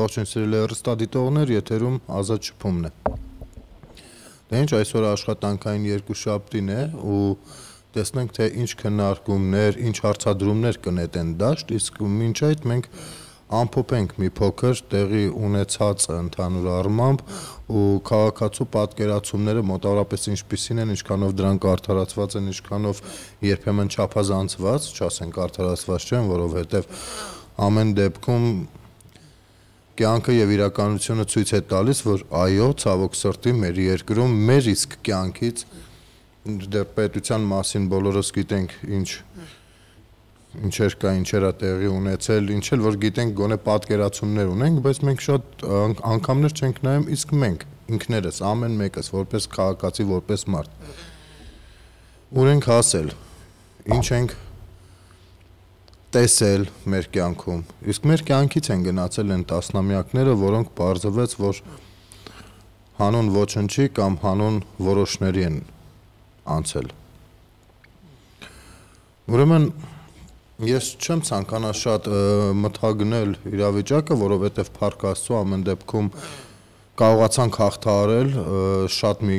Ողջույն սիրելի հեռուստադիտողներ, եթերում ազատ շփումն է։ Դե ինչ այսօր աշխատանքային երկու շաբթին է ու տեսնենք թե ինչ քննարկումներ, ինչ հարցադրումներ կնետեն դաշտ, իսկ մինչ այդ մենք ամփոփենք մի փոքր տեղի ունեցածը ընդհանուր առմամբ ու քաղաքացու պատկերացումները մոտավորապես ինչպիսին են, ինչքանով դրանք արդարացված են, ինչքանով երբեմն չափազանցված, չասենք արդարացված չեն, որովհետև ամեն դեպքում կյանքը եւ իրականությունը ցույց է տալիս, որ այո, ցավոք սրտի մեր երկրում մեր իսկ կյանքից դեռ պետության մասին բոլորս գիտենք ինչ ինչեր կա, ինչեր է տեղի ունեցել, ինչ էլ որ գիտենք, գոնե պատկերացումներ ունենք, բայց մենք շատ անգամներ չենք նայում իսկ մենք ինքներս, ամեն մեկս որպես քաղաքացի, որպես մարդ։ Ուր ենք հասել։ Ինչ ենք տեսել մեր կյանքում։ Իսկ մեր կյանքից են գնացել են տասնամյակները, որոնք բարձվեց, որ հանուն ոչնչի կամ հանուն որոշների են անցել։ Ուրեմն ես չեմ ցանկանա շատ մթագնել իրավիճակը, որովհետև Փառք Աստծո ամեն դեպքում կարողացանք հաղթահարել շատ մի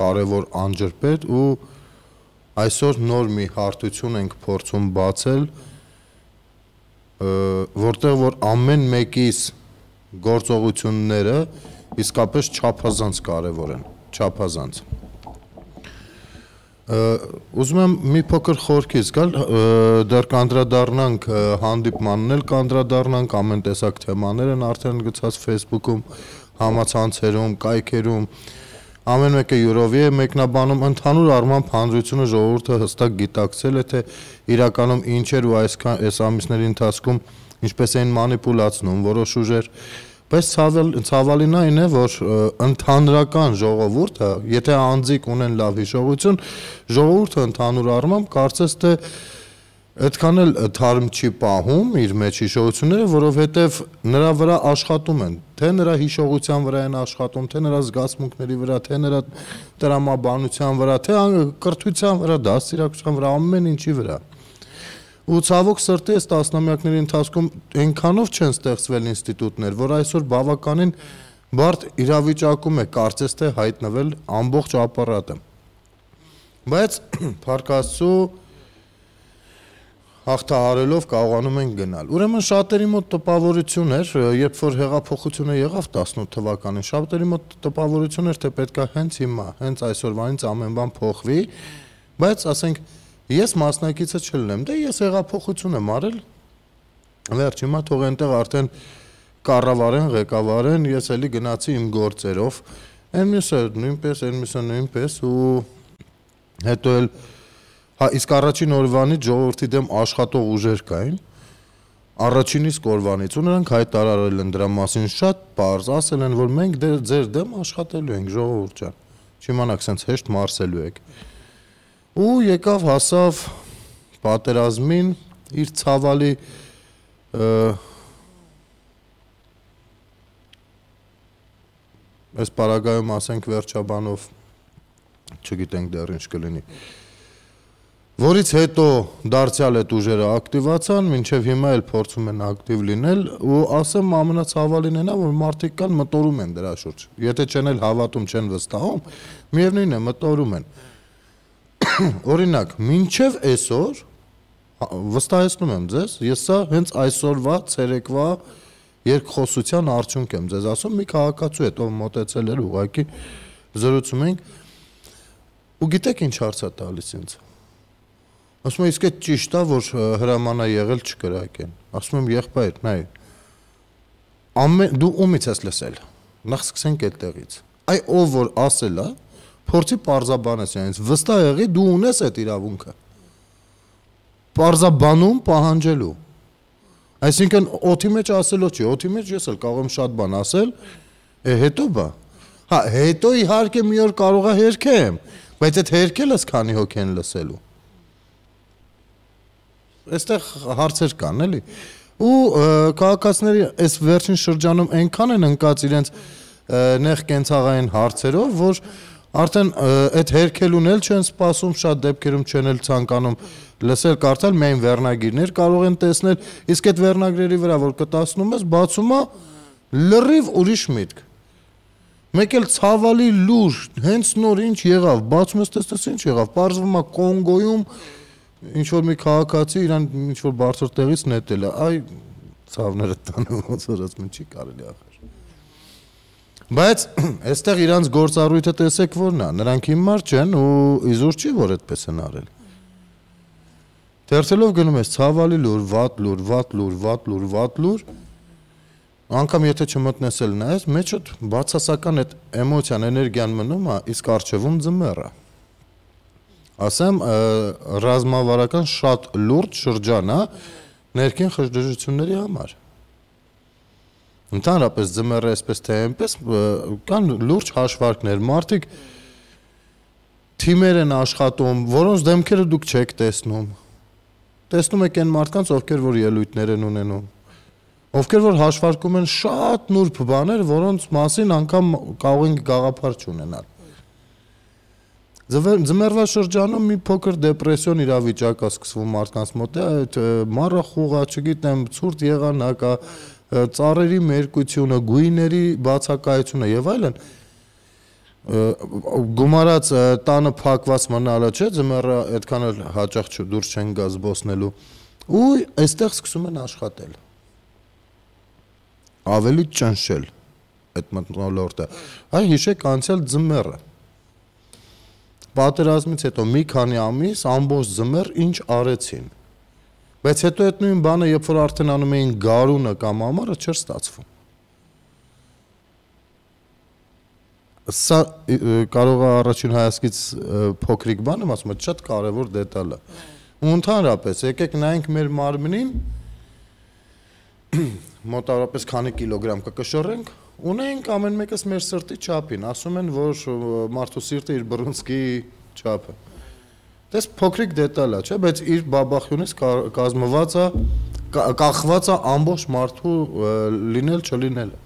կարևոր անջրպետ ու այսօր նոր մի հարթություն ենք փորձում բացել, որտեղ որ ամեն մեկից գործողությունները իսկապես չափազանց կարևոր են, չափազանց։ Ուզում եմ մի փոքր խորքից գալ, դեռ կանդրադառնանք հանդիպմանն էլ կանդրադառնանք, ամեն տեսակ թեմաներ են արդեն գցած Facebook-ում, համացանցերում, կայքերում, ամեն մեկը յուրովի է մեկնաբանում ընդհանուր առմամբ հանրությունը ժողովուրդը հստակ գիտակցել է թե իրականում ինչ էր ու այսքան այս ամիսների ընթացքում ինչպես էին մանիպուլացնում որոշ ուժեր բայց ցավել ցավալին այն է որ ընդհանրական ժողովուրդը եթե անձիկ ունեն լավ հիշողություն ժողովուրդը ընդհանուր առմամբ կարծես թե այդքան էլ թարմ չի պահում իր մեջ հիշողությունները, որովհետև նրա վրա աշխատում են, թե նրա հիշողության վրա են աշխատում, թե նրա զգացմունքների վրա, թե նրա տրամաբանության վրա, թե կրթության վրա, դաստիարակության վրա, ամեն ինչի վրա։ Ու ցավոք սրտի այս տասնամյակների ընթացքում այնքանով չեն ստեղծվել ինստիտուտներ, որ այսօր բավականին բարդ իրավիճակում է կարծես թե հայտնվել ամբողջ ապարատը։ Բայց Փարքաստու հաղթահարելով կարողանում են գնալ։ Ուրեմն շատերի մոտ տպավորություն էր, երբ որ հեղափոխությունը եղավ 18 թվականին, շատերի մոտ տպավորություն էր, թե պետքա հենց հիմա, հենց այսօրվանից ամեն բան փոխվի, բայց ասենք ես մասնակիցը չլինեմ, դե ես հեղափոխություն եմ արել։ Վերջ հիմա թող այնտեղ արդեն կառավարեն, ղեկավարեն, ես էլի գնացի իմ գործերով։ Այն մյուսը նույնպես, այն մյուսը նույնպես ու հետո էլ Հա, իսկ առաջին օրվանից ժողովրդի դեմ աշխատող ուժեր կային։ Առաջինիս կորվանից ու նրանք հայտարարել են դրա մասին շատ բարձ, ասել են, որ մենք դեր ձեր դեմ աշխատելու ենք, ժողովուրդ ջան։ Չիմանաք, սենց հեշտ մարսելու եք։ Ու եկավ հասավ պատերազմին իր ցավալի այս պարագայում ասենք վերջաբանով չգիտենք դեռ ինչ կլինի։ Ա, որից հետո դարձյալ այդ ուժերը ակտիվացան, մինչև հիմա էլ փորձում են ակտիվ լինել ու ասեմ ամենացավալին էնա, որ մարդիկ կան մտորում են դրա շուրջ։ Եթե չեն էլ հավատում, չեն վստահում, միևնույն է մտորում են։ Օրինակ, մինչև այսօր հա, վստահեցնում եմ ձեզ, ես սա հենց այսօրվա ցերեկվա երկխոսության արդյունք եմ ձեզ ասում, մի քաղաքացու հետ ով մտածել էր ուղակի զրուցում ենք ու գիտեք ինչ հարց է տալիս ինձ Ասում եմ, իսկ այդ ճիշտ է, որ հրամանա եղել չկրակեն։ Ասում եմ, եղբայր, նայ։ Ամեն դու ումից ես լսել։ Նախ սկսենք այդտեղից։ Այ ով որ ասել է, փորձի parzabanes այնից։ Վստահ եղի դու ունես այդ իրավունքը։ Parzabanum պահանջելու։ Այսինքն օթի մեջ ասելո չի, օթի մեջ ես էլ կարող եմ շատ բան ասել, է հետո բա։ Հա, հետո իհարկե մի օր կարող է հերքեմ, բայց այդ հերքելս քանի հոգ են լսելու այստեղ հարցեր կան, էլի։ Ու քաղաքացիների այս վերջին շրջանում այնքան են ընկած իրենց նեղ կենցաղային հարցերով, որ արդեն այդ հերքելուն էլ չեն սպասում, շատ դեպքերում չեն էլ ցանկանում լսել, կարդալ, միայն վերնագիրներ կարող են տեսնել, իսկ այդ վերնագրերի վրա որ կտասնում ես, բացում է լրիվ ուրիշ միտք։ Մեկ էլ ցավալի լուր, հենց նոր ինչ եղավ, բացում ես տեսնես ինչ եղավ, բարձվում է Կոնգոյում ինչ որ մի քաղաքացի իրան ինչ որ բարձր տեղից նետել է, այ ցավները տանը ոնց որ ասում չի կարելի ախր։ Բայց այստեղ իրանց գործառույթը տեսեք որն է, նրանք հիմար չեն ու իզուր չի որ այդպես են արել։ Դերսելով գնում ես ցավալի լուր, վատ լուր, վատ լուր, վատ լուր, վատ լուր, անգամ եթե չմտնես էլ նայես, մեջդ բացասական այդ էմոցիան, էներգիան մնում է, իսկ արժևում ձմեռը ասեմ ռազմավարական շատ լուրջ շրջան է ներքին խժդժությունների համար ընդհանրապես ձմեռը այսպես թե այնպես կան լուրջ հաշվարկներ մարդիկ թիմեր են աշխատում որոնց դեմքերը դուք չեք տեսնում տեսնում եք այն մարդկանց ովքեր որ ելույթներ են ունենում ովքեր որ հաշվարկում են շատ նուրբ բաներ որոնց մասին անգամ կարող ենք գաղափար չունենալ Ձմեռվաշրջանում մի փոքր դեպրեսիոն իրավիճակ է սկսվում մարդկանց մոտ, այդ մարը խուղա, չգիտեմ, ցուրտ եղանակ է, ծառերի մերկությունը, գույների բացակայությունը եւ այլն գումարած տանը փակված մնալը չէ, ձմեռը այդքան էլ հաճախ դուրս չեն գա զբոսնելու։ Ու այստեղ սկսում են աշխատել։ Ավելի ճնշել այդ մտնոլորտը։ Այ հիշեք անցյալ ձմեռը պատերազմից հետո մի քանի ամիս ամբողջ զմեր ինչ արեցին։ Բայց հետո այդ նույն բանը, երբ որ արդեն անում էին գարունը կամ ամառը, չէր ստացվում։ Սա կարող է առաջին հայացքից փոքրիկ բան, եմ ասում, շատ կարևոր դետալ է։ Ու ընդհանրապես, եկեք նայենք մեր մարմնին մոտավորապես քանի կիլոգրամ կկշռենք, կա Ունենք ամեն մեկս մեր սրտի չափին, ասում են, որ մարդու սիրտը իր բռունցքի չափը։ Դες փոքրիկ դետալ է, չէ՞, բայց իր բաբախյունից կազմված է, կախված է ամբողջ մարդու լինել չլինելը։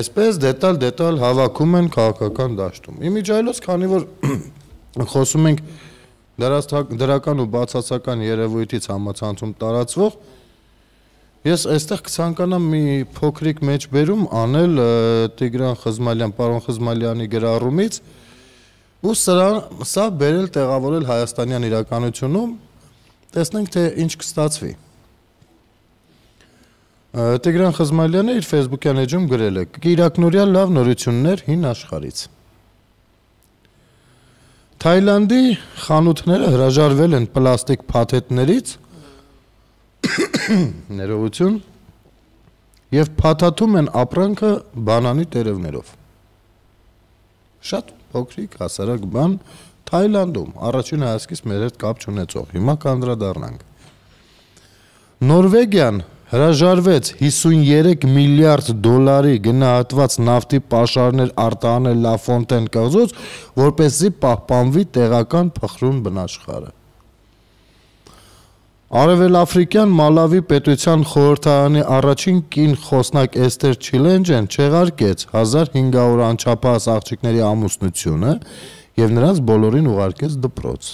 Այսպես դետալ դետալ հավաքում են քաղաքական դաշտում։ Իմիջայլոց, քանի որ խոսում ենք դրական ու բացասական երևույթից համացանցում տարածվող Ես այստեղ կցանկանամ մի փոքրիկ մեջբերում անել Տիգրան Խզմալյան, պարոն Խզմալյանի գրառումից ու սրա սա բերել տեղավորել հայաստանյան իրականությունում, տեսնենք թե ինչ կստացվի։ Տիգրան Խզմալյանը իր Facebook-յան էջում գրել է. «Կիրակնորյա լավ նորություններ հին աշխարից»։ Թայլանդի խանութները հրաժարվել են պլաստիկ փաթեթներից ներողություն եւ փաթաթում են ապրանքը բանանի տերևներով։ Շատ փոքրիկ հասարակ բան Թայլանդում առաջին հայացքից մեր հետ կապ չունեցող։ Հիմա կանդրադառնանք։ Նորվեգիան հրաժարվեց 53 միլիարդ դոլարի գնահատված նավթի պաշարներ արտահանել Լաֆոնտեն կղզուց, որպեսզի պահպանվի տեղական փխրուն բնաշխարը։ Արևելաֆրիկյան Մալավի պետության խորհրդարանի առաջին կին խոսնակ Էստեր Չիլենջեն չեղարկեց 1500 անչափահաս աղջիկների ամուսնությունը եւ նրանց բոլորին ուղարկեց դպրոց։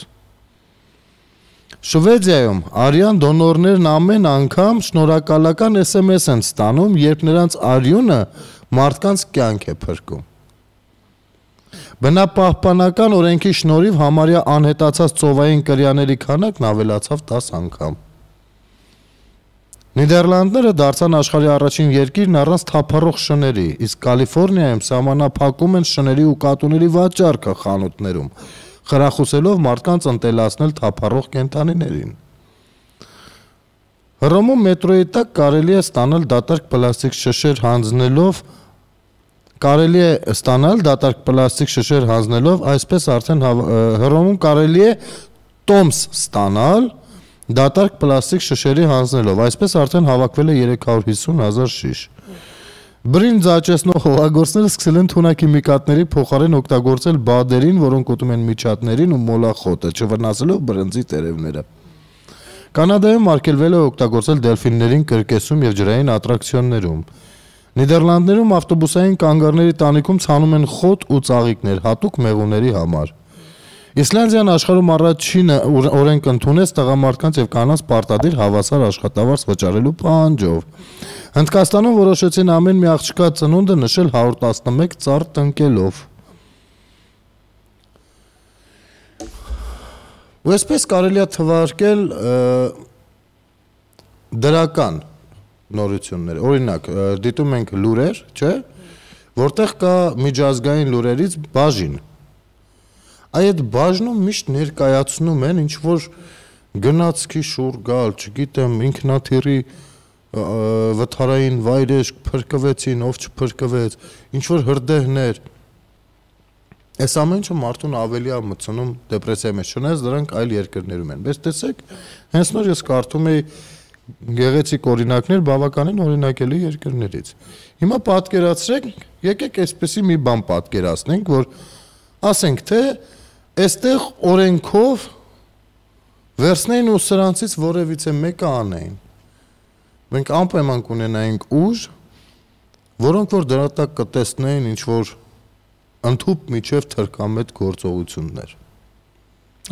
Շվեդիայում արյան դոնորներն ամեն անգամ շնորհակալական SMS են ստանում, երբ նրանց արյունը մարդկանց կյանք է փրկում։ Բնապահպանական օրենքի շնորհիվ համարյա անհետացած ծովային կրյաների քանակն ավելացավ 10 անգամ։ Նիդերլանդները դարձան աշխարհի առաջին երկիրն առանց թափառող շների, իսկ Կալիֆոռնիայում սահմանափակում են շների ու կատուների վաճառքը խանութներում, խրախուսելով մարդկանց ընտելացնել թափառող կենթանիներին։ Հռոմում մետրոյի տակ կարելի է ստանալ դատարկ պլաստիկ շշեր հանձնելով կարելի է ստանալ դատարկ պլաստիկ շշեր հանձնելով, այսպես արդեն հռոմում կարելի է տոմս ստանալ դատարկ պլաստիկ շշերի հանձնելով, այսպես արդեն հավաքվել է 350.000 շիշ։ Բրինձ աճեցնող հողագործները սկսել են թունաքիմիկատների փոխարեն օգտագործել բադերին, որոնք ուտում են միջատներին ու մոլախոտը, չվնասելով բրնձի տերևները։ Կանադայում արկելվել է օգտագործել դելֆիններին կրկեսում եւ ջրային ատրակցիոններում։ Նիդերլանդներում ավտոբուսային կանգառների տանիքում ցանում են խոտ ու ծաղիկներ հատուկ մեղուների համար։ Իսլանդիան աշխարհում առաջինը օրենք ընդունեց տղամարդկանց եւ կանանց պարտադիր հավասար աշխատավարձ վճարելու պահանջով։ Հնդկաստանում որոշեցին ամեն մի աղջկա ծնունդը նշել 111 ծառ տնկելով։ Ու այսպես կարելի է թվարկել դրական նորություններ։ Օրինակ, դիտում ենք լուրեր, չէ՞, որտեղ կա միջազգային լուրերից բաժին։ Այդ բաժնում միշտ ներկայացնում են ինչ որ գնացքի շուր գալ, չգիտեմ, ինքնաթիռի վթարային վայրեր փրկվեցին, ով չփրկվեց, ինչ որ հրդեհներ։ Այս ամեն ինչը մարդուն ավելի է մտցնում դեպրեսիայի մեջ, չնայած դրանք այլ երկրներում են։ Բայց տեսեք, հենց նոր ես կարդում եի գեղեցիկ օրինակներ բավականին օրինակելի երկրներից։ Հիմա պատկերացրեք, եկեք այսպեսի մի բան պատկերացնենք, որ ասենք թե այստեղ օրենքով վերցնեին ու սրանցից որևիցե մեկը անեին։ Մենք անպայման կունենայինք ուժ, որոնք որ դրա տակ կտեսնեին ինչ որ ընդհուպ միջև թրկամետ գործողություններ։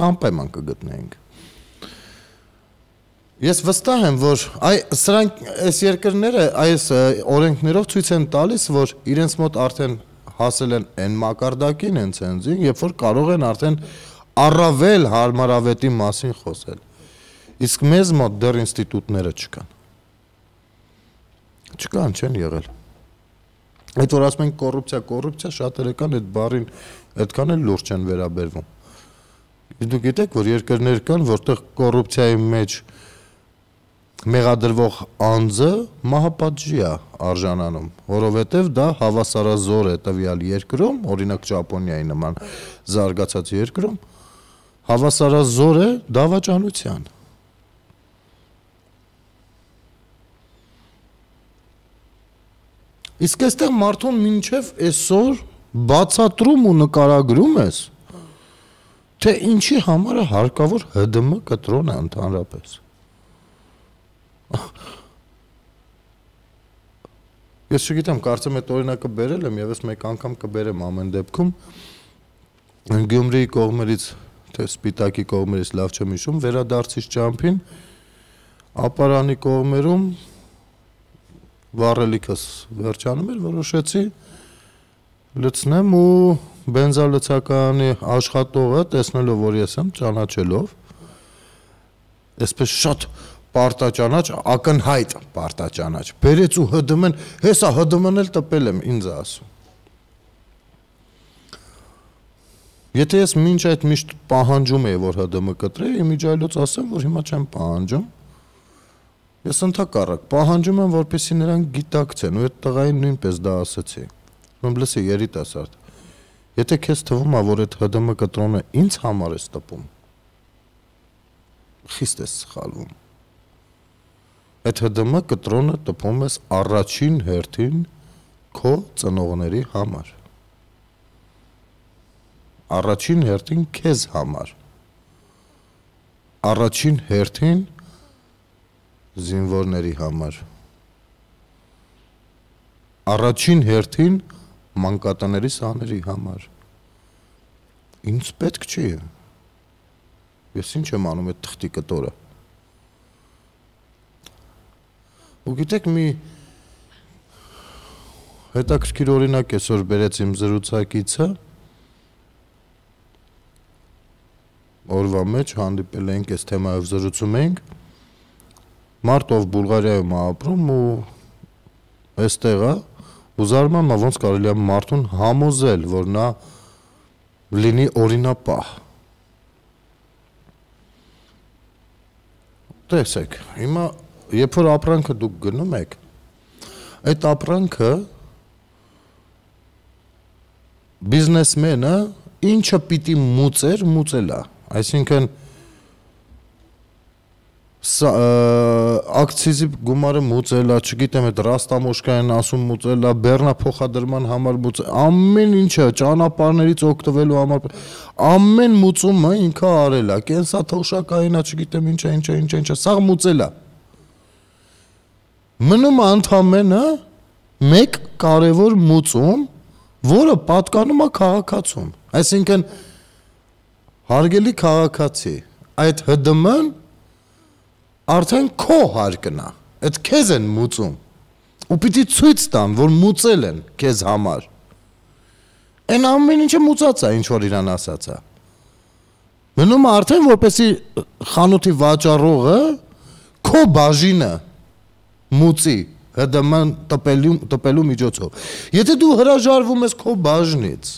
Անպայման կգտնեինք։ Ես վստահ եմ, որ այ սրանք այս երկրները այս օրենքներով ցույց են տալիս, որ իրենց մոտ արդեն հասել են այն մակարդակին, հենց հենձին, երբ որ կարող են արդեն առավել հարմարավետի մասին խոսել։ Իսկ մեզ մոտ դեռ ինստիտուտները չկան։ Չկան, չեն եղել։ Այդ որ ասում են կոռուպցիա, կոռուպցիա շատերը կան այդ բառին, այդքան էլ լուրջ են վերաբերվում։ Դուք գիտեք, որ երկրներ կան, որտեղ կոռուպցիայի մեջ մեջ մեղադրվող անձը մահապատժի է արժանանում, որովհետև դա հավասարազոր է տվյալ երկրում, օրինակ Ճապոնիայի նման զարգացած երկրում, հավասարազոր է դավաճանության։ Իսկ այստեղ մարդուն մինչև այսօր բացատրում ու նկարագրում ես, թե ինչի համար է հարկավոր ՀԴՄ կտրոնը ընդհանրապես։ Ես չգիտեմ, կարծեմ այդ օրինակը բերել եմ եւ ես մեկ անգամ կբերեմ ամեն դեպքում։ Գյումրիի կողմերից, թե Սպիտակի կողմերից լավ չեմ հիշում, վերադարձից ճամփին ապարանի կողմերում վառելիքս վերջանում էր, որոշեցի լցնեմ ու բենզալցականի աշխատողը տեսնելով որ ես եմ ճանաչելով այսպես շատ պարտաճանաչ, ակնհայտ պարտաճանաչ։ Բերեց ու ՀԴՄ-ն, հեսա ՀԴՄ-ն էլ տպել եմ ինձ ասում։ Եթե ես մինչ այդ միշտ պահանջում էի, որ ՀԴՄ կտրեի, իմիջայլոց ասեմ, որ հիմա չեմ պահանջում։ Ես ընդհակառակ պահանջում եմ, որպեսզի նրանք գիտակցեն, ու այդ տղային նույնպես դա ասացի։ Ուրեմն լսի երիտասարդ։ Եթե քեզ թվում է, որ այդ ՀԴՄ կտրոնը ինձ համար է տպում, խիստ է սխալվում։ Այդ ՀԴՄ կտրոնը տպում ես առաջին հերթին քո ծնողների համար։ Առաջին հերթին քեզ համար։ Առաջին հերթին զինվորների համար։ Առաջին հերթին մանկատների սաների համար։ Ինչ պետք չի։ Ես ինչ եմ անում այդ թղթի կտորը Ու գիտեք մի հետաքրքիր օրինակ այսօր բերեց իմ զրուցակիցը օրվա մեջ հանդիպել ենք այս թեմայով զրուցում ենք Մարտով Բուլղարիայում է ապրում ու այստեղ է ու զարմանում ոնց կարելի է Մարտուն համոզել որ նա լինի օրինապահ տեսեք հիմա երբ որ ապրանքը դուք գնում եք, այդ ապրանքը բիզնեսմենը ինչը պիտի մուծեր, մուծելա։ Այսինքն ակցիզի գումարը մուծելա, չգիտեմ, այդ ռաստամոշկային ասում մուծելա, բեռնա փոխադրման համար մուծ, ամեն ինչը ճանապարհներից օգտվելու համար ամեն մուծումը ինքը արելա, կենսաթոշակայինա, չգիտեմ, ինչա, ինչա, ինչա, ինչա, սա մուծելա։ ինչ, ինչ, ինչ, ինչ, ինչ, ինչ, ինչ, ինչ, ինչ, Մնում ընդամենը մեկ կարևոր մուծում, որը պատկանում է քաղաքացուն։ Այսինքն հարգելի քաղաքացի, այդ ՀԴՄ-ն արդեն քո հարկն է։ Այդ քեզ են մուծում։ Ու պիտի ցույց տան, որ մուծել են քեզ համար։ Այն ամեն ինչը մուծած է, ինչ որ իրան ասած է։ Մնում է արդեն որպեսի խանութի վաճառողը քո բաժինը մուծի ՀԴՄ-ն տպելու տպելու միջոցով։ Եթե դու հրաժարվում ես քո բաժնից,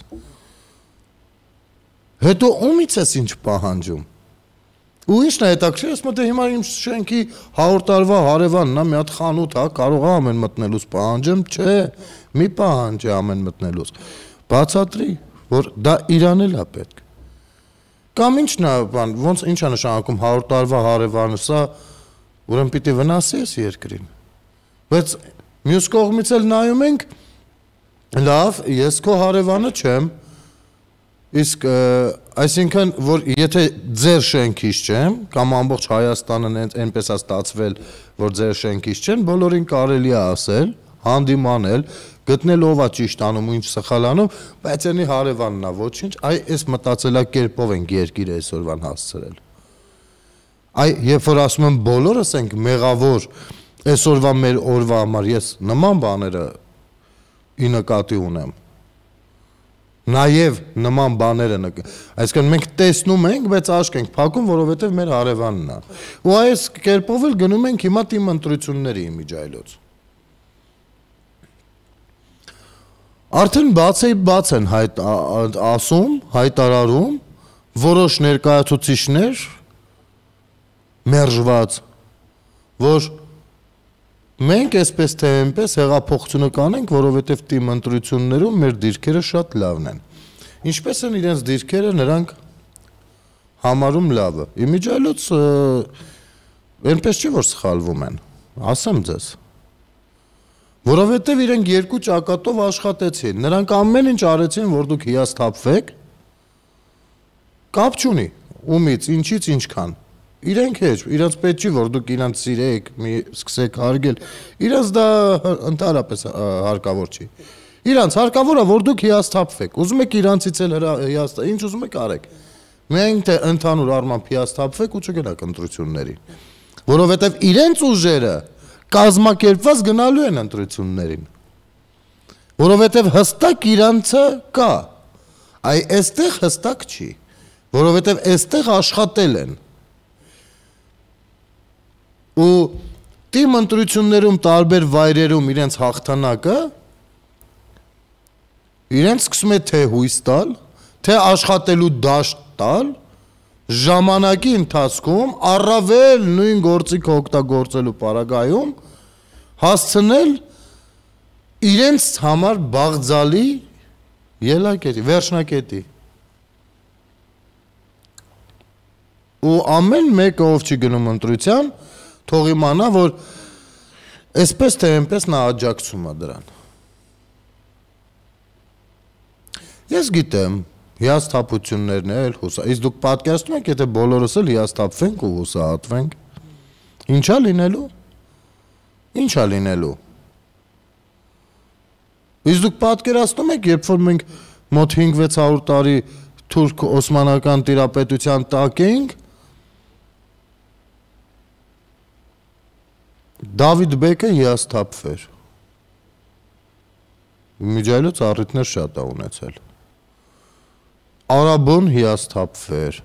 հետո ումից ես ինչ պահանջում։ Ու ի՞նչն է հետաքրքիր, ասում եմ դե հիմա իմ շենքի 100 տարվա հարևանն է, մի հատ խանութ է, հա, կարող է ամեն մտնելուց պահանջեմ, չէ, մի պահանջի ամեն մտնելուց։ Բացատրի, որ դա իրան էլ է պետք։ Կամ ի՞նչն է, բան, ոնց ի՞նչ է նշանակում 100 տարվա հարևանը, սա ուրեմն պիտի վնասես երկրին։ Բայց մյուս կողմից էլ նայում ենք լավ, ես քո հարևանը չեմ։ Իսկ այսինքն որ եթե ձեր շենքից չեմ կամ ամբողջ Հայաստանը հենց այնպես է ստացվել, որ ձեր շենքից չեն, բոլորին կարելի է ասել, հանդիմանել, գտնել ով է ճիշտ անում, ինչ սխալանում, բայց այնի հարևանն է ոչինչ, այ այս մտածելակերպով ենք երկիրը այսօրվան հասցրել։ Այ երբ որ ասում եմ բոլորս ենք մեղավոր, այսօրվա մեր օրվա համար ես նման բաները ի նկատի ունեմ նաև նման բաները նկ այսինքն մենք տեսնում ենք բայց աշկ ենք փակում որովհետև մեր հարևանն է ու այս կերպով էլ գնում ենք հիմա թիմ ընտրությունների իմիջայլոց արդեն բաց է բաց են հայտ ասում հայտարարում որոշ ներկայացուցիչներ մերժված որ Մենք այսպես թե այնպես հեղափոխությունը կանենք, որովհետև թիմ ընտրություններում մեր դիրքերը շատ լավն են։ Ինչպես են իրենց դիրքերը նրանք համարում լավը։ Իմիջայլոց այնպես չէ որ սխալվում են, ասեմ ձեզ։ Որովհետև իրենք երկու ճակատով աշխատեցին։ Նրանք ամեն ինչ արեցին, որ դուք հիասթափվեք։ Կապ չունի ումից, ինչից, ինչքան։ ինչ իրենք է, իրենց պետք չի որ դուք իրենց սիրեք, մի սկսեք հարգել։ Իրենց դա ընդհանրապես հարկավոր չի։ Իրանց հարկավոր է որ դուք հիասթափվեք։ Ուզում եք իրանցից էլ հիասթա, ինչ ուզում եք արեք։ Միայն թե ընդհանուր առմամբ հիասթափվեք ու չգնաք ընտրություններին, որովհետև իրենց ուժերը կազմակերպված գնալու են ընտրություններին որովհետև հստակ իրանցը կա, այ այստեղ հստակ չի, որովհետև այստեղ աշխատել են, ու թիմ ընտրություններում տարբեր վայրերում իրենց հաղթանակը իրենց սկսում է թե հույս տալ, թե աշխատելու դաշտ տալ ժամանակի ընթացքում առավել նույն գործիքը օգտագործելու պարագայում հասցնել իրենց համար բաղձալի ելակետի, վերջնակետի։ Ու ամեն մեկը ով չի գնում ընտրության, թող իմանա, որ այսպես թե այնպես նա աջակցում է դրան։ Ես գիտեմ, հիասթափություններն էլ հուսա։ Իսկ դուք պատկերացնում եք, եթե բոլորս էլ հիասթափվենք ու հուսահատվենք, ինչա լինելու։ Ինչա լինելու։ Իսկ դուք պատկերացնում եք, երբ որ մենք մոտ 5-600 տարի թուրք-օսմանական տիրապետության տակ էինք, Դավիթ Բեկը հիասթափվեր։ Միջայլոց առիթներ շատ է ունեցել։ Արաբոն հիասթափվեր։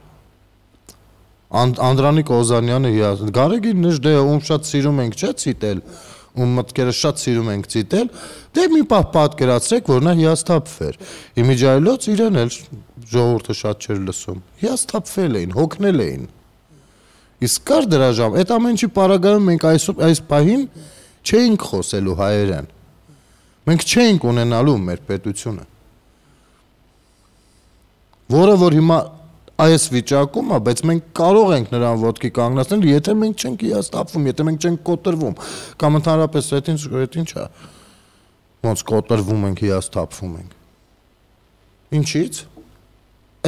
Անդրանիկ Օզանյանը հիաս Գարեգին նժդե ում շատ սիրում ենք, չէ՞ ցիտել, ում մտքերը շատ սիրում ենք ցիտել, դե մի պահ պատկերացրեք, որ նա հիասթափվեր։ Իմիջայլոց իրեն էլ ժողովուրդը շատ չէր լսում։ Հիասթափվել էին, հոգնել էին։ Իսկ կար դրա ժամ, այդ ամեն ինչի պարագայում մենք այս այս պահին չէինք խոսելու հայերեն։ Մենք չէինք ունենալու մեր պետությունը։ Որը որ հիմա այս վիճակում է, բայց մենք կարող ենք նրան ոդկի կանգնացնել, եթե մենք չենք հիաստափվում, եթե մենք չենք կոտրվում, կամ ընդհանրապես այդ ինչ այդ ինչ է։ Ոնց կոտրվում ենք, հիաստափվում ենք։ Ինչի՞ց։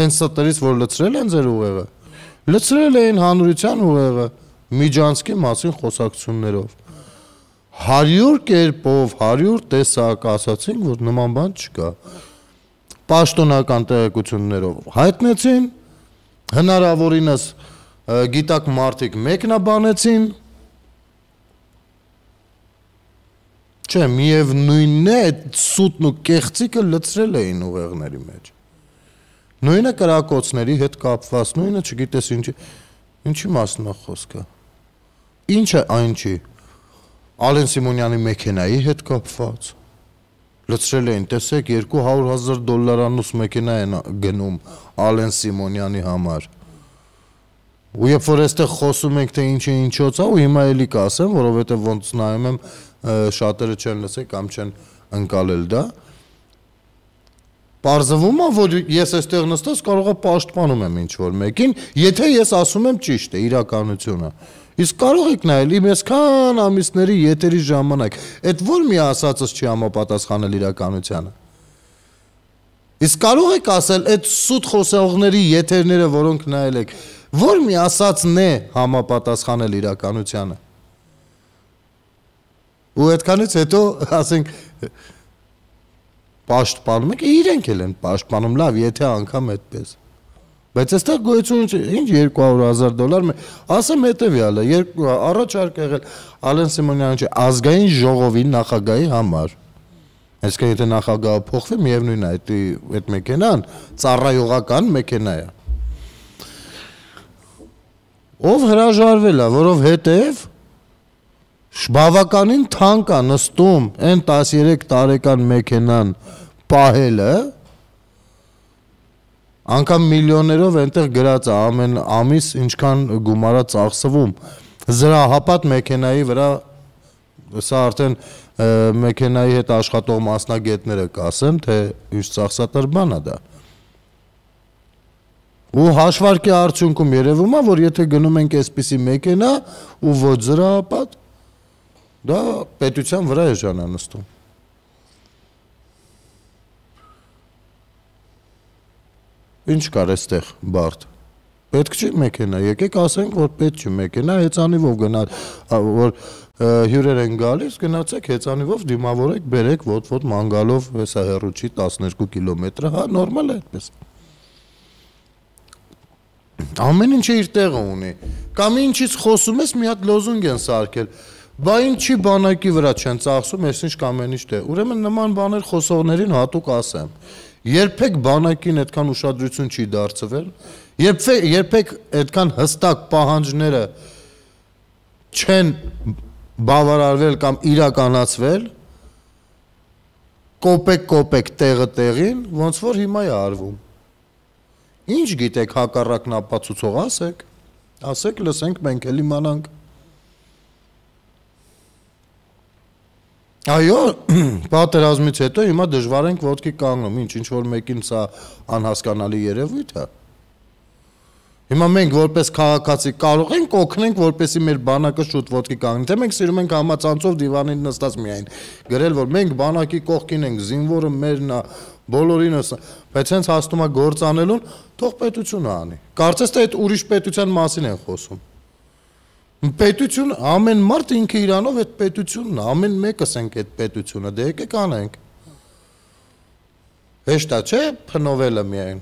Այն ստերից, որ լծրել են ձեր ուղեղը լցրել էին հանրության ուղեղը միջանցքի մասին խոսակցություններով։ 100 կերպով, 100 տեսակ ասացին, որ նման բան չկա։ Պաշտոնական տեղեկություններով հայտնեցին, հնարավորինս գիտակ մարդիկ մեկնաբանեցին, չէ, միևնույնն է, այդ սուտն ու կեղծիկը լցրել էին ուղեղների մեջ նույնը կրակոցների հետ կապված, նույնը չգիտես ինչի ինչի մասն է խոսքը։ Ինչ է այն չի։ Ալեն Սիմոնյանի մեքենայի հետ կապված։ Լծրել էին, տեսեք, 200.000 դոլարանոց մեքենա են գնում Ալեն Սիմոնյանի համար։ Ու երբ որ այստեղ խոսում ենք թե ինչը ինչոց է, ու հիմա էլի կասեմ, որովհետև ոնց նայում եմ շատերը չեն լսել կամ չեն ընկալել դա, Պարզվում է, որ ես այստեղ նստած կարող է պաշտպանում եմ ինչ-որ մեկին, եթե ես ասում եմ ճիշտ է իրականությունը։ Իսկ կարող եք նայել իմ այսքան ամիսների եթերի ժամանակ, այդ ո՞ր մի ասածս չի համապատասխանել իրականությանը։ Իսկ կարող եք ասել այդ սուտ խոսողների եթերները, որոնք նայել եք, ո՞ր մի ասածն է համապատասխանել իրականությանը։ Ու այդքանից հետո, ասենք, պաշտպանում եք, իրենք էլ են պաշտպանում, լավ, եթե անգամ այդպես։ Բայց այստեղ գոյություն ինչ 200.000 դոլար, ասեմ հետեւյալը, առաջարկ եղել Ալեն Սիմոնյանը չէ, ազգային ժողովի նախագահի համար։ Այսինքն եթե նախագահը փոխվի, միևնույնն է, այդ այդ մեքենան ծառայողական մեքենա է։ Ով հրաժարվել է, որով հետև բավականին թանկ է նստում այն 13 տարեկան մեքենան պահելը անկամ միլիոներով այնտեղ գրած է ամեն ամիս ինչքան գումարա ծախսվում զրահապատ մեքենայի վրա սա արդեն մեքենայի հետ աշխատող մասնագետները կասեն թե ինչ ծախսատար բան է դա ու հաշվարկի արդյունքում երևում է որ եթե գնում ենք այսպիսի մեքենա ու ոչ զրահապատ Դա պետության վրա է ժանանստում։ Ինչ կար այստեղ բարդ։ Պետք չի մեքենա, եկեք ասենք, որ պետք չի մեքենա, հեծանիվով գնալ, որ հյուրեր են գալիս, գնացեք հեծանիվով դիմավորեք, բերեք ոտ-ոտ մանգալով, հեսա հեռու չի 12 կիլոմետրը, հա, նորմալ է այդպես։ Ամեն ինչը իր տեղը ունի։ Կամ ինչից խոսում ես, մի հատ լոզունգ են սարքել Բա ինչի բանակի վրա չեն ծախսում, ես ինչ կամեն ինչ դե։ Ուրեմն նման բաներ խոսողներին հատուկ ասեմ։ Երբեք բանակին այդքան ուշադրություն չի դարձվել, երբ երբեք այդքան հստակ պահանջները չեն բավարարվել կամ իրականացվել կոպեկ կոպեկ տեղը տեղին, ոնց որ հիմա է արվում։ Ինչ գիտեք հակառակն ապացուցող ասեք, ասեք լսենք մենք էլ իմանանք։ Այո, պատերազմից հետո հիմա դժվար ենք ոտքի կանգնում, ինչ ինչ որ մեկին սա անհասկանալի երևույթ է։ Հիմա մենք որպես քաղաքացի կարող ենք օգնենք, որպեսի մեր բանակը շուտ ոտքի կանգնի, թե մենք սիրում ենք համացանցով դիվանին նստած միայն գրել, որ մենք բանակի կողքին ենք, զինվորը մերն է, բոլորինս, բայց հենց հաստումա գործանելուն, թող պետությունը անի։ Կարծես թե այդ ուրիշ պետության մասին են խոսում։ Պետություն ամեն մարդ ինքը իրանով այդ պետությունն է, ամեն մեկս ենք այդ պետությունը, դե եկեք անենք։ Հեշտ է, չէ՞, փնովելը միայն։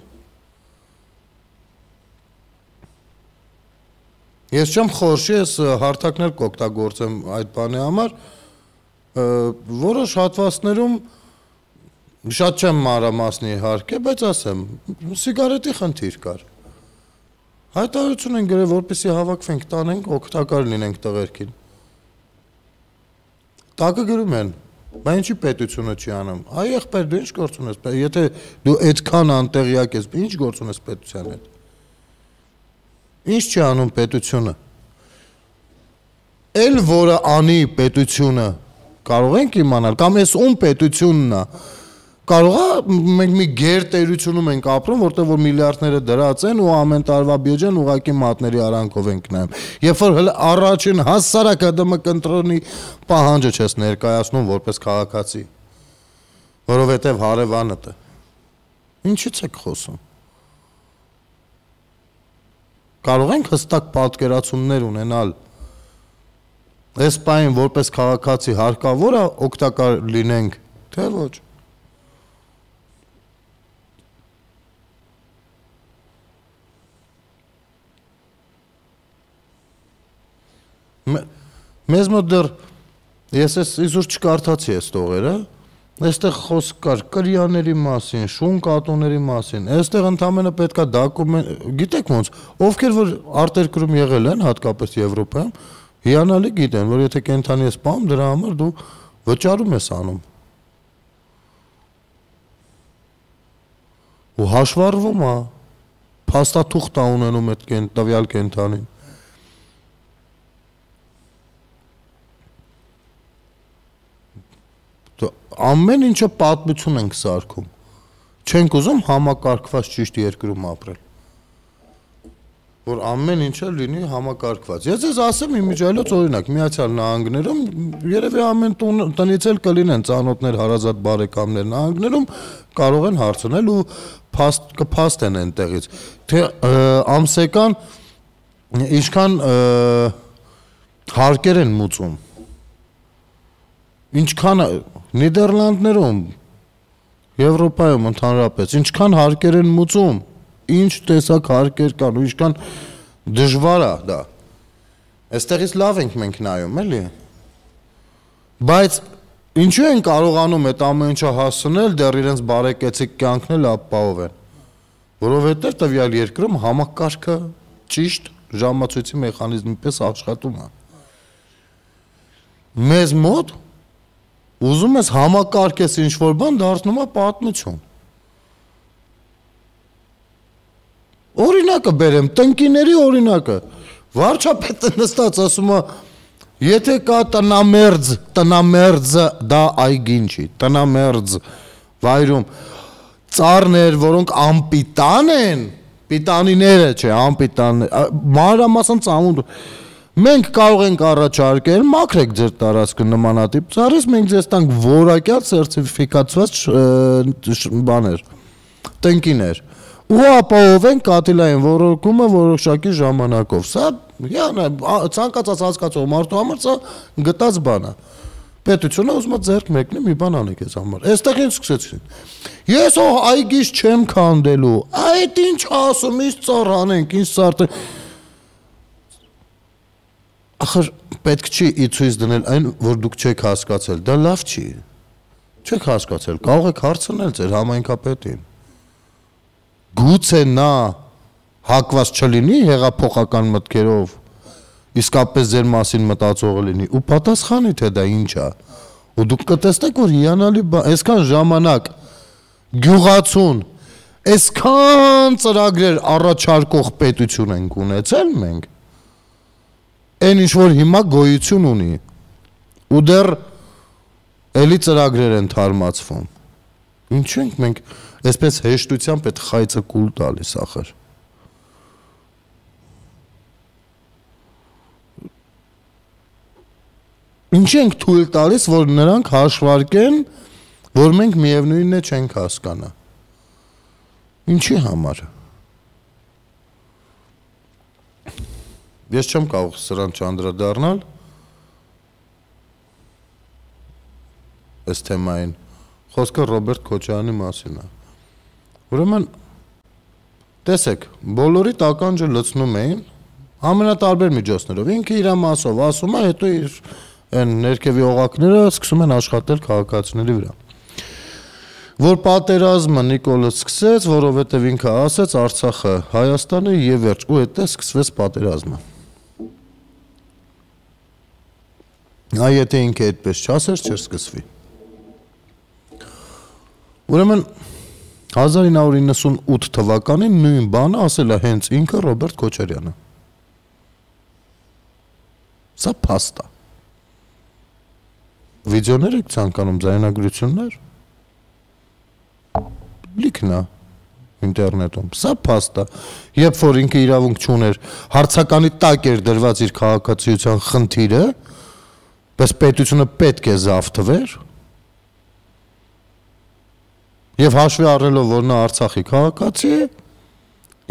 Ես չեմ խորշի, ես հարթակներ կօգտագործեմ այդ բանի համար, որոշ հատվածներում շատ չեմ մանրամասնի իհարկե, բայց ասեմ, սիգարետի խնդիր կար Հայտարարություն են գրել, որպեսզի հավաքվենք, տանենք, օգտակար լինենք տղերքին։ Տակը գրում են, բայց ինչի պետությունը չի անում։ Այ եղբայր, դու ինչ գործ ունես, եթե դու այդքան անտեղյակ ես, ինչ գործ ունես պետության հետ։ Ինչ չի անում պետությունը։ Էլ որը անի պետությունը, կարող ենք իմանալ, կամ ես ում պետությունն է։ պետություն կարող է մենք մի գեր տերությունում ենք ապրում, որտեղ որ միլիարդները դրած են ու ամեն տարվա բյուջեն ուղակի մատների արանքով ենք նայում։ Երբ որ հələ առաջին հասարակը դմ կընտրոնի պահանջը չես ներկայացնում որպես քաղաքացի, որովհետև հարևանդ է։ Ինչից եք խոսում։ Կարող ենք հստակ պատկերացումներ ունենալ Այս պայն որպես քաղաքացի հարկավոր է օգտակար լինենք, թե ոչ։ մեզ մոտ դեռ ես էս իզուր չկարդացի այս տողերը այստեղ խոսք կար կրյաների մասին, շուն կատուների մասին։ Այստեղ ընդամենը պետքա դոկումենտ, գիտեք ոնց, ովքեր որ արտերկրում եղել են, հատկապես Եվրոպայում, հիանալի գիտեն, որ եթե կենթանի ես պամ, դրա համար դու վճարում ես անում։ Ու հաշվառվում է, փաստաթուղթ է ունենում այդ կենտ տվյալ կենթանին։ ամեն ինչը պատմություն ենք սարքում։ Չենք ուզում համակարգված ճիշտ երկրում ապրել։ Որ ամեն ինչը լինի համակարգված։ Ես ես ասեմ իմիջայլոց օրինակ, Միացյալ Նահանգներում երևի ամեն տուն տնից էլ կլինեն ծանոթներ, հարազատ բարեկամներ նահանգներում կարող են հարցնել ու փաստ կփաստեն այնտեղից։ Թե ամսական ինչքան հարկեր են մուծում։ Ինչքան Նիդերլանդներում, Եվրոպայում ընդհանրապես ինչքան հարկեր են մուծում, ինչ տեսակ հարկեր կան ու ինչքան դժվար է դա։ Այստեղից լավ ենք մենք նայում, էլի։ Բայց ինչու են կարողանում այդ ամեն ինչը հասնել, դեռ իրենց բարեկեցիկ կյանքն էլ ապահովեն։ Որովհետև տվյալ երկրում համակարգը ճիշտ ժամացույցի մեխանիզմի պես աշխատում է։ Մեզ մոտ Ուզում ես համակարգես ինչ որ բան դառնում է պատմություն։ Օրինակը բերեմ, տնկիների օրինակը։ Վարչապետը նստած ասում է, եթե կա տնամերձ, տնամերձը դա այգին չի, տնամերձ վայրում ծառներ, որոնք ամպիտան են, պիտանիները չէ, ամպիտաններ, մանրամասն ծամունդը Մենք կարող ենք առաջարկել մաքրեք ձեր տարածքը նմանատիպ ծառից, մենք ձեզ տանք որակյալ սերտիֆիկացված բաներ, տնկիներ։ Ու ապահովենք կատիլային ռոռոկումը որոշակի ժամանակով։ Սա ցանկացած հասկացող մարդու համար սա գտած բան է։ Պետությունը ուզում է ձեռք մեկնի մի բան անեք այս համար։ Այստեղ ինչ սկսեցին։ Ես օ այգից չեմ քանդելու։ Այդ ինչ ասում, ինչ ծառ անենք, ինչ ծառ ախր պետք չի ի ցույց դնել այն, որ դուք չեք հասկացել։ Դա լավ չի։ Չեք հասկացել։ Կարող եք հարցնել ձեր համայնքապետին։ Գուցե նա հակված չլինի հեղափոխական մտքերով, իսկապես ձեր մասին մտածողը լինի ու պատասխանի թե դա ինչ է։ Ու դուք կտեսնեք, որ հիանալի բան, այսքան ժամանակ գյուղացուն, այսքան ծրագրեր առաջարկող պետություն ենք ունեցել մենք, այն ինչ որ հիմա գոյություն ունի ու դեռ էլի ծրագրեր են թարմացվում։ Ինչ ենք մենք այսպես հեշտությամբ այդ խայծը կուլ տալիս ախր։ Ինչ ենք թույլ տալիս, որ նրանք հաշվարկեն, որ մենք միևնույնն է չենք հասկանա։ Ինչի համար է Ես չեմ կարող սրան չանդրադառնալ ըստ թեմային։ Խոսքը Ռոբերտ Քոչարյանի մասին է։ Ուրեմն տեսեք, բոլորի տականջը լցնում էին ամենատարբեր միջոցներով։ Ինքը իր մասով ասում է, հետո իր այն ներքևի օղակները սկսում են աշխատել քաղաքացիների վրա որ պատերազմը Նիկոլը սկսեց, որովհետև ինքը ասեց Արցախը Հայաստանը եւ վերջ ու հետո սկսվեց պատերազմը։ Նա եթե ինքը այդպես չասեր, չէր սկսվի։ Ուրեմն 1998 թվականին նույն բանը ասել է հենց ինքը Ռոբերտ Քոչարյանը։ Սա փաստա։ Վիդեոներ եք ցանկանում զայնագրություններ։ Լիքնա ինտերնետում։ Սա փաստա։ Երբ որ ինքը իրավունք չուներ, հարցականի տակ էր դրված իր քաղաքացիության խնդիրը, Բայց պետությունը պետք է զավ թվեր։ Եվ հաշվի առնելով, որ նա Արցախի քաղաքացի է,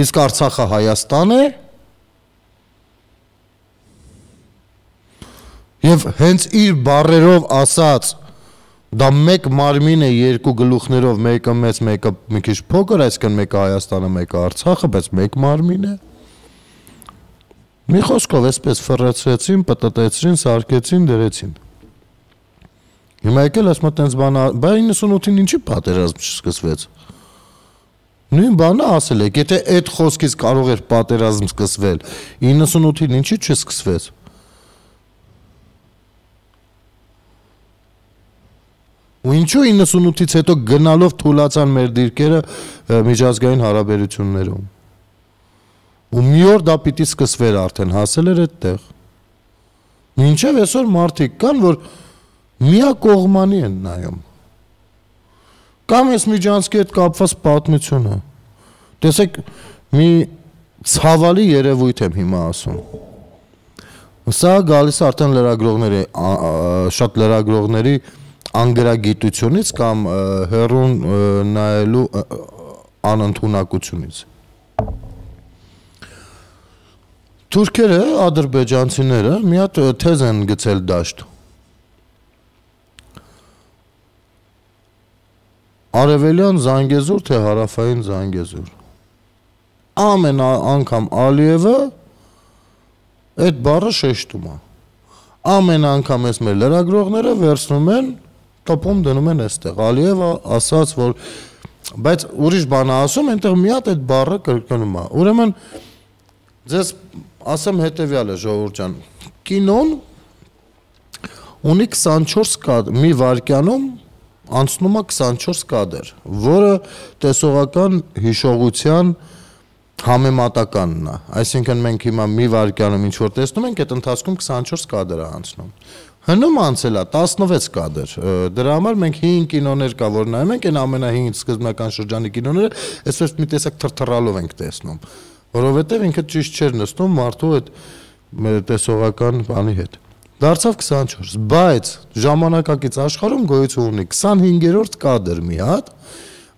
իսկ Արցախը Հայաստան է, Եվ հենց իր բարերով ասած դա մեկ մարմին է երկու գլուխներով, մեկը մեծ, մեկը մի քիչ փոքր, այսինքն մեկը Հայաստանը, մեկը Արցախը, բայց մեկ մարմին է։ մեկ Մի խոսքով այսպես ֆռացրեցին, պտտեցրին, սարկեցին, դրեցին։ Հիմա եկել ասում է տենց բանը, բա 98-ին ինչի պատերազմ չսկսվեց։ Նույն բանը ասել եք, եթե այդ խոսքից կարող էր պատերազմ սկսվել, 98-ին ինչի չսկսվեց։ Ու ինչու 98-ից հետո գնալով թուլացան մեր դիրքերը միջազգային հարաբերություններում ու մի օր դա պիտի սկսվեր արդեն, հասել էր այդտեղ։ Մինչև այսօր մարդիկ կան, որ միակողմանի են նայում։ Կամ այս միջանցքի հետ կապված պատմությունը։ Տեսեք, մի ցավալի երևույթ եմ հիմա ասում։ Սա գալիս արդեն լրագրողների շատ լրագրողների անգրագիտությունից կամ հերուն նայելու անընդունակությունից։ Թուրքերը, ադրբեջանցիները մի հատ թեզ են գցել դաշտ։ Արևելյան Զանգեզուր թե հարավային Զանգեզուր։ Ամեն անգամ Ալիևը այդ բառը շեշտում է։ Ամեն անգամ էս մեր լրագրողները վերցնում են, տոպում դնում են այստեղ։ Ալիևը ասաց, որ բայց ուրիշ բան ասում, այնտեղ մի հատ այդ բառը կրկնում է։ Ուրեմն ձեզ ասեմ հետեւյալը ժողովուրդ ջան կինոն ունի 24 կադր մի վարկյանում անցնում է 24 կադր որը տեսողական հիշողության համեմատականն է այսինքն մենք հիմա մի վարկյանում ինչ որ տեսնում ենք այդ ընթացքում 24 կադր է անցնում Հնում անցել է 16 կադր։ Դրա համար մենք 5 կինոներ կա, որ նայում ենք, այն ամենահին սկզբնական շրջանի կինոները, այսպես մի տեսակ թրթռալով ենք տեսնում որովհետև ինքը ճիշտ չէր նստում մարդու այդ տեսողական բանի հետ։ Դարձավ 24, բայց ժամանակակից աշխարհում գոյություն ունի 25-րդ կադր մի հատ,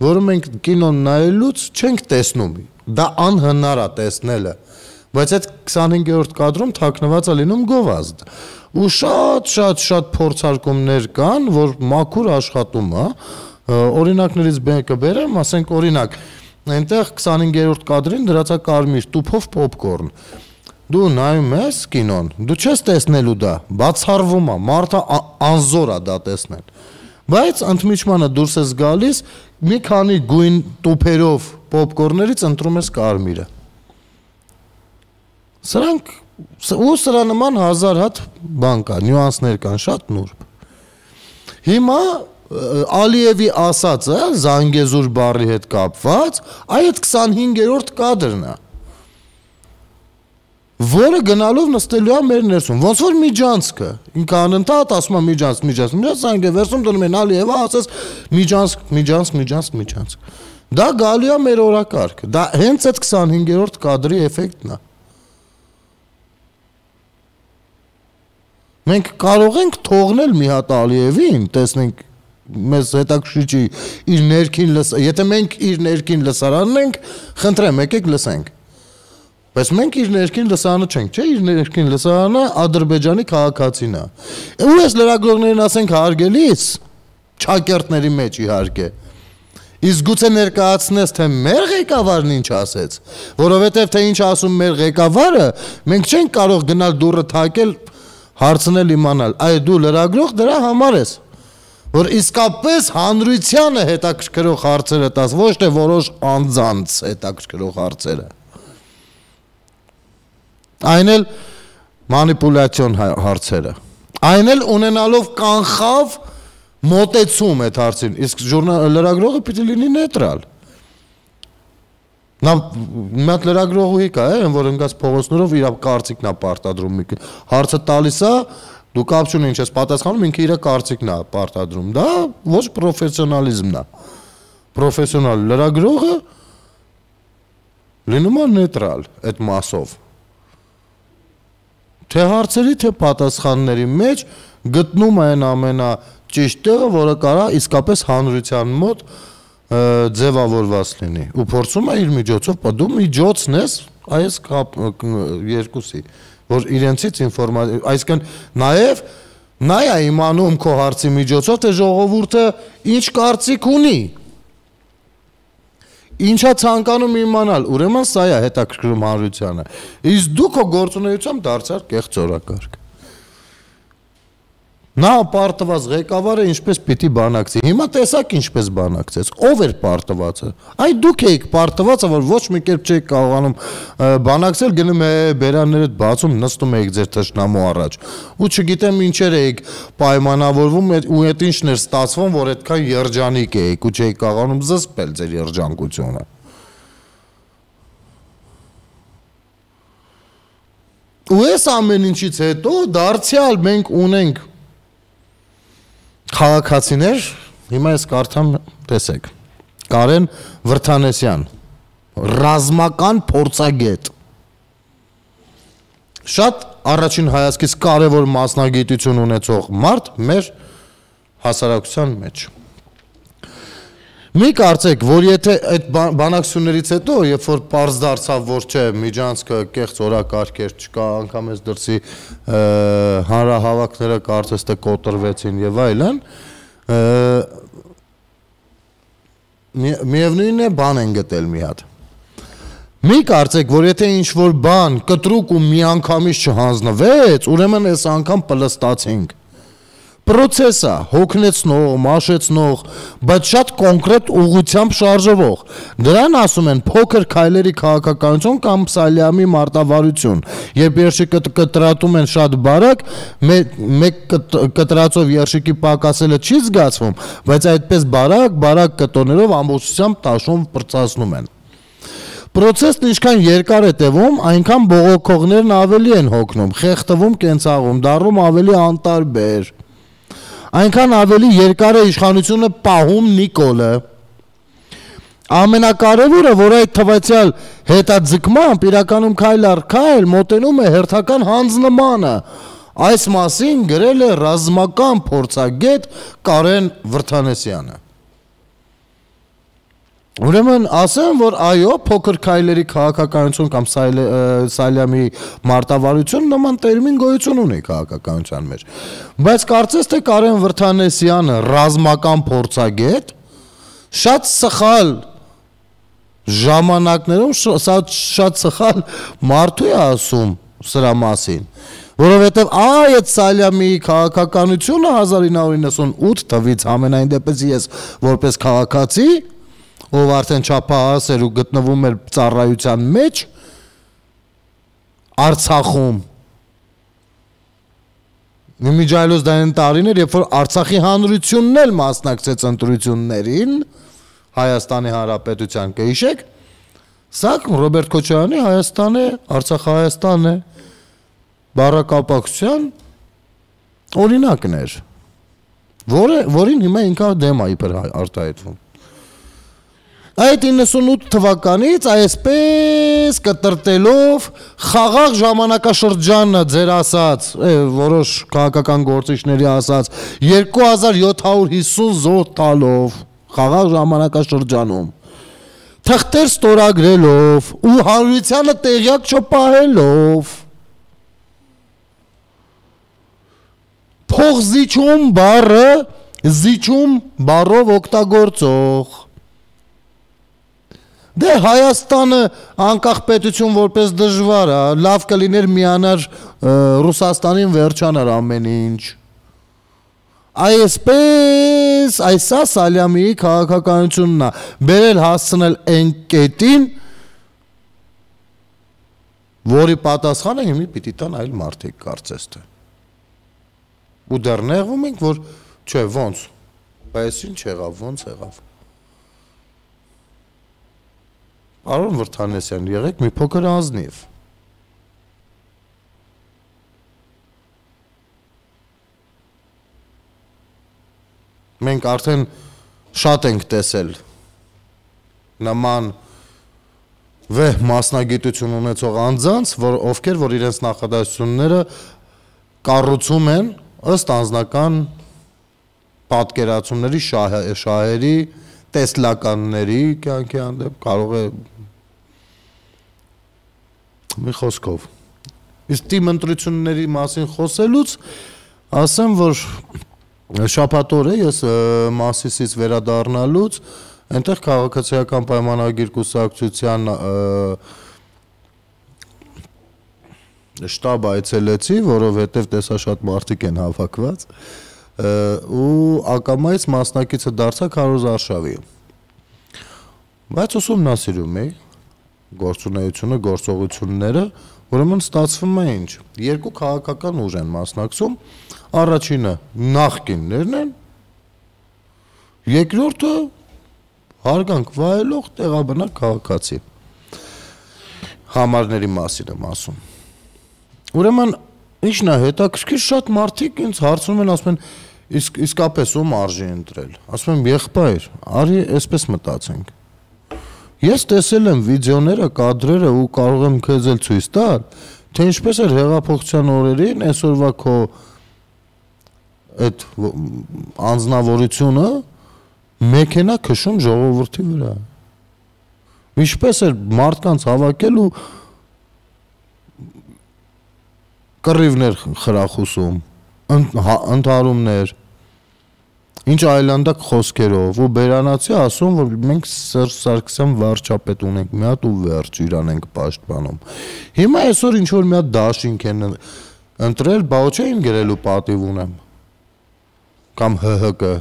որը մենք կինոն նայելուց չենք տեսնում։ Դա անհնար է տեսնելը։ Բայց այդ 25-րդ կադրում թաքնված է լինում գովազդ։ Ու շատ-շատ-շատ փորձարկումներ կան, որ մաքուր աշխատում է։ Օրինակներից մեկը բերեմ, ասենք օրինակ, օրինակ այնտեղ 25-րդ կադրին դրացա կարմիր տուփով պոպկորն։ Դու նայում ես կինոն, դու չես տեսնելու դա, բացառվում է, մարդը անզոր է դա տեսնել։ Բայց ընդմիջմանը դուրս ես գալիս, մի քանի գույն տուփերով պոպկորներից ընտրում ես կարմիրը։ Սրանք ու սրա նման հազար հատ բան կա, նյուանսներ կան, շատ նուրբ։ Հիմա Ալիևի ասածը Զանգեզուր բարի հետ կապված, այդ 25-րդ կադրն է։ Որը գնալով նստելու է մեր ներսում։ Ոնց որ միջանցքը, ինքը անընդհատ ասում է միջանց, միջանց, միջանց, Զանգե վերսում դնում են Ալիևը ասած միջանցք, միջանց, միջանց, միջանցք։ Դա գալու է մեր օրակարգը։ Դա հենց այդ 25-րդ կադրի էֆեկտն է։ Մենք կարող ենք թողնել մի հատ Ալիևին, տեսնենք մեզ հետաքրիչի իր ներքին լս, եթե մենք իր ներքին լսարանն ենք, խնդրեմ եկեք լսենք։ Բայց մենք իր ներքին լսարանը չենք, չէ՞, իր ներքին լսարանը Ադրբեջանի քաղաքացին է։ Ու ես լրագրողներին ասենք հարգելիս ճակերտների մեջ իհարկե։ Իսկ գուցե ներկայացնես, թե մեր ղեկավարն ինչ ասեց, որովհետև թե ինչ ասում մեր ղեկավարը, մենք չենք կարող գնալ դուրը թակել, հարցնել իմանալ։ Այ դու լրագրող դրա համար ես որ իսկապես հանրությանը հետաքրքրող հարցերը տաս, ոչ թե որոշ անձանց հետաքրքրող հարցերը։ Այն էլ մանիպուլյացիոն հա- հարցերը։ Այն էլ ունենալով կանխավ մոտեցում այդ հարցին, իսկ լրագրողը պիտի լինի նետրալ։ Նա մատ լրագրողուհի կա, այն որ ընկած փողոցներով իր կարծիքն է պարտադրում մի հարցը տալիս է, Դու կապչուն ինչ ես պատասխանում, ինքը իր կարծիքն է պարտադրում։ Դա ոչ պրոֆեսիոնալիզմն է։ Պրոֆեսիոնալ լրագրողը լինում է նեյտրալ այդ մասով։ Թե հարցերի, թե պատասխանների մեջ գտնում է այն ամենա ճիշտ տեղը, որը կարա իսկապես հանրության մոտ ձևավորված լինի ու փորձում է իր միջոցով, դու միջոցն ես այս երկուսի։ կապ, որ իրենցից ինֆորմացիա, այսինքն նաև նա է իմանում քո հարցի միջոցով, թե ժողովուրդը ինչ կարծիք ունի։ Ինչա ցանկանում իմանալ, ուրեմն սա է հետաքրքրում հանրությանը։ Իսկ դու քո գործունեությամբ դարձար կեղծ օրակարգ։ Նա պարտված ղեկավարը ինչպես պիտի բանակցի։ Հիմա տեսակ ինչպես բանակցեց։ Ով էր պարտվածը։ Այդ դուք եք պարտվածը, որ ոչ մի կերպ չեք կարողանում բանակցել, գնում է բերանները բացում, նստում եք ձեր ճշնամու առաջ։ Ու չգիտեմ ինչեր եք պայմանավորվում ու այդ ինչն էր ստացվում, որ այդքան երջանիկ եք ու չեք կարողանում զսպել ձեր երջանկությունը։ Ու այս ամեն ինչից հետո դարձյալ մենք ունենք Խաղաղացիներ, հիմա ես կարդամ, տեսեք։ Կարեն Վրթանեսյան, ռազմական փորձագետ։ Շատ առաջին հայացքից կարևոր մասնագիտություն ունեցող մարդ մեր հասարակության մեջ։ մեջ Մի կարծեք, որ եթե այդ բանակցություններից հետո, երբ որ པարզ դարձավ, որ չէ, միջանցքը կեղծ օրակարգեր չկա, անգամ էս դրսի հանրահավաքները կարծես թե կոտրվեցին եւ այլն, միևնույնն է, բան են գտել մի հատ։ Մի կարծեք, որ եթե ինչ որ բան կտրուկ ու միանգամից չհանձնվեց, ուրեմն այս անգամ պլստացինք պրոցես է, հոգնեցնող, մաշեցնող, բայց շատ կոնկրետ ուղությամբ շարժվող։ Դրան ասում են փոքր քայլերի քաղաքականություն կամ սալիամի մարտավարություն։ Երբ երշիկը կտրատում են շատ բարակ, մեկ կտրածով երշիկի պակասելը չի զգացվում, բայց այդպես բարակ, բարակ կտորներով ամբողջությամբ տաշում պրծացնում են։ Պրոցեսն ինչքան երկար է տևում, այնքան բողոքողներն ավելի են հոգնում, խեղդվում, կենցաղում, դառնում ավելի անտարբեր այնքան ավելի երկար է իշխանությունը պահում Նիկոլը։ Ամենակարևորը, որ այդ թվացial հետաձգմամբ իրականում քայլ առ քայլ մոտենում է հերթական հանձնմանը։ Այս մասին գրել է ռազմական փորձագետ Կարեն Վրթանեսյանը։ Ուրեմն ասեմ, որ այո, փոքր քայլերի քաղաքականություն կամ սայլ, սալյամի մարտավարություն նման տերմին գոյություն ունի քաղաքականության մեջ։ Բայց կարծես թե Կարեն Վրթանեսյանը ռազմական փորձագետ շատ սխալ ժամանակներում շատ շատ սխալ մարդու է ասում սրա մասին որովհետև այ այդ Սալյամի քաղաքականությունը 1998 թվականից ամենայն դեպս ես որպես քաղաքացի ով արդեն չափահաս էր ու գտնվում էր ծառայության մեջ Արցախում Նիմիջայլոս դա այն տարիներ, երբ որ Արցախի հանրությունն էլ մասնակցեց ընտրություններին Հայաստանի Հանրապետության, կհիշեք։ Սա Ռոբերտ Քոչարյանի Հայաստանը, Արցախ Հայաստանը բարակապակցության օրինակն էր, որը որին հիմա ինքան դեմ է իբր արտահայտվում։ Այդ 98 թվականից այսպես կտրտելով խաղաղ ժամանակաշրջանը ձեր ասած, որոշ քաղաքական գործիչների ասած 2750 զոհ տալով խաղաղ ժամանակաշրջանում թղթեր ստորագրելով ու հանրությանը տեղյակ չփահելով փող զիջում բառը զիջում բառով օգտագործող Դե Հայաստանը անկախ պետություն որպես դժվար է, լավ կլիներ միանար Ռուսաստանին վերջանար ամեն ինչ։ Այսպես այսա Սալյամիի քաղաքականությունն է, բերել հասցնել այն կետին, որի պատասխանը հիմի պիտի տան այլ մարդիկ կարծես թե։ Ու դեռ նեղում ենք, որ չէ, ոնց։ Բայց ինչ եղավ, ոնց եղավ։ Արոն Վրթանեսյան, եղեք մի փոքր ազնիվ։ Մենք արդեն շատ ենք տեսել նման վեհ մասնագիտություն ունեցող անձանց, որ ովքեր որ իրենց նախադասությունները կառուցում են ըստ անձնական պատկերացումների շահ, շահերի տեսլականների կյանքի հանդեպ կարող է մի խոսքով։ Իսկ թիմ ընտրությունների մասին խոսելուց ասեմ, որ շաբաթօրը ես մասիսից վերադառնալուց այնտեղ քաղաքացիական պայմանագիր կուսակցության շտաբ այցելեցի, որովհետև տեսա շատ մարդիկ են հավաքված ու ակամայից մասնակիցը դարձա Քարոզ Արշավի։ Բայց ուսումնասիրում էի գործունեությունը, գործողությունները, ուրեմն ստացվում է ինչ։ Երկու քաղաքական ուժ են մասնակցում։ Առաջինը նախկիններն են, երկրորդը հարգանք վայելող տեղաբնակ քաղաքացի։ Համարների մասին եմ ասում։ Ուրեմն ինչն է հետաքրքիր, շատ մարդիկ ինձ հարցնում են, ասում են, իսկ իսկապես ում արժի ընտրել։ Ասում եմ, եղբայր, արի այսպես մտածենք Ես տեսել եմ վիդեոները, կադրերը ու կարող եմ քեզ էլ ցույց տալ, թե ինչպես էր հեղափոխության օրերին այսօրվա քո այդ անznավորությունը մեքենա քշում ժողովրդի վրա։ Ինչպես էր մարդկանց հավաքել ու կռիվներ խրախուսում, հա-, ընդհարումներ, Ինչ այլանդակ խոսքերով ու բերանացի ասում որ մենք Սերժ Սարգսյան վարչապետ ունենք, մի հատ ու վերջ իրան ենք պաշտպանում։ Հիմա այսօր ինչ որ մի հատ դաշինք են ընտրել, բա ոչ էին գրելու պատիվ ունեմ։ Կամ ՀՀԿ։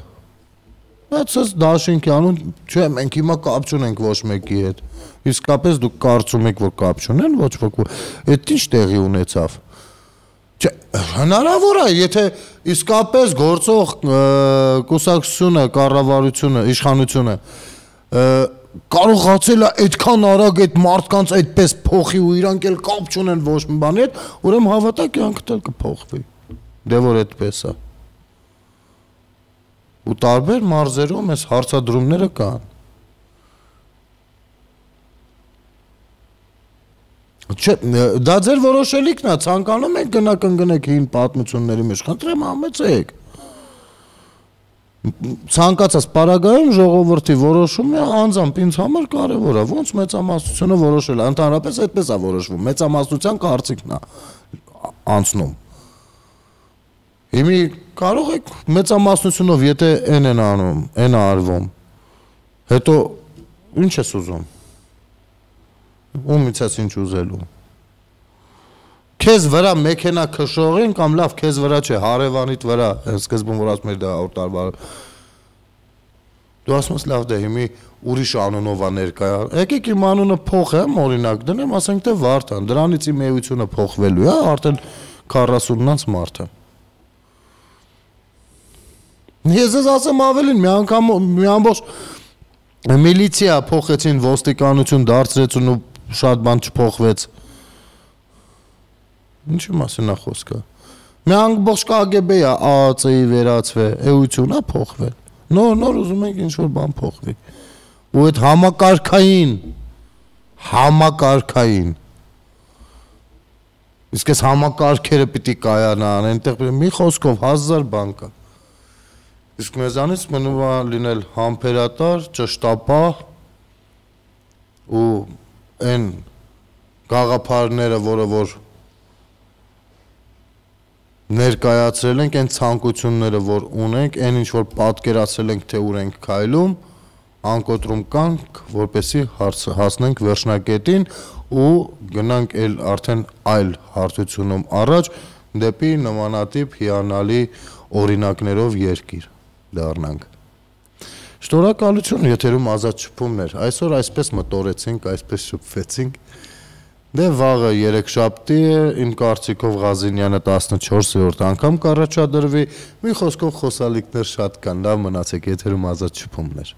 Բայց ես դաշինքի անուն, չէ, մենք հիմա կապ չունենք ոչ մեկի հետ։ Իսկապես դուք կարծում եք որ կապ չունեն ոչ ոք։ Այդ ի՞նչ տեղի ունեցավ։ Չէ, հնարավոր է, եթե իսկապես գործող կուսակցությունը, կառավարությունը, իշխանությունը կարողացել է այդքան արագ այդ մարդկանց այդպես փոխի ու իրանք էլ կապ չունեն ոչ մի բանի հետ, ուրեմն հավատա կյանքդ էլ կփոխվի։ Դե որ այդպես է։ Ու տարբեր մարզերում այս հարցադրումները կան։ Չէ, դա ձեր որոշելիքն է, ցանկանում եք գնաք ընկնեք հին պատմությունների մեջ, խնդրեմ ամեցեք։ Ցանկացած պարագայում ժողովրդի որոշումը անձամբ ինձ համար կարևոր է, ոնց մեծամասնությունը որոշել է, ընդհանրապես այդպես է որոշվում, մեծամասնության կարծիքն է անցնում։ Հիմի կարող եք մեծամասնությունով, եթե այն են անում, այն արվում, հետո ինչ ես ուզում ումից ես ինչ ուզելու քեզ վրա մեքենա քշողին կամ լավ քեզ վրա չէ հարևանիդ վրա սկզբում որ ասում էր դա «Դե, օր տարվա դու ասում ես լավ դա դե, հիմի ուրիշ անունով է ներկայ եկեք իմ անունը փոխեմ օրինակ դնեմ ասենք թե վարդան դրանից իմ էությունը փոխվելու է հա, արդեն 40-նանց մարդ եմ ես ես ասեմ ավելին մի անգամ մի ամբողջ միլիցիա փոխեցին ոստիկանություն դարձրեցուն ու շատ բան չփոխվեց։ Ինչի մասին է խոսքը։ Մի ամբողջ KGB-ը ԱԱՑ-ի վերածվել, էությունա փոխվել։ Նոր նոր ուզում ենք ինչ որ բան փոխվի։ Ու այդ համակարգային համակարգային Իսկ այս համակարգերը պիտի կայանան, այնտեղ մի խոսքով 1000 բան կա։ Իսկ մեզանից մնում է լինել համբերատար, ճշտապահ ու այն գաղափարները, որը որ ներկայացրել ենք, այն ցանկությունները, որ ունենք, այն ինչ որ պատկերացրել ենք, թե ուր ենք քայլում, անկոտրում կանք, որպեսի հասնենք վերջնակետին ու գնանք էլ արդեն այլ հարթությունում առաջ դեպի նմանատիպ հիանալի օրինակներով երկիր դառնանք։ Շնորհակալություն եթերում ազատ շփումներ։ Այսօր այսպես մտորեցինք, այսպես շփվեցինք։ Դե վաղը 3 շաբթի է, իմ կարծիքով Ղազինյանը 14-րդ անգամ կառաջադրվի։ Մի խոսքով խոսալիքներ շատ կան, լավ մնացեք եթերում ազատ շփումներ։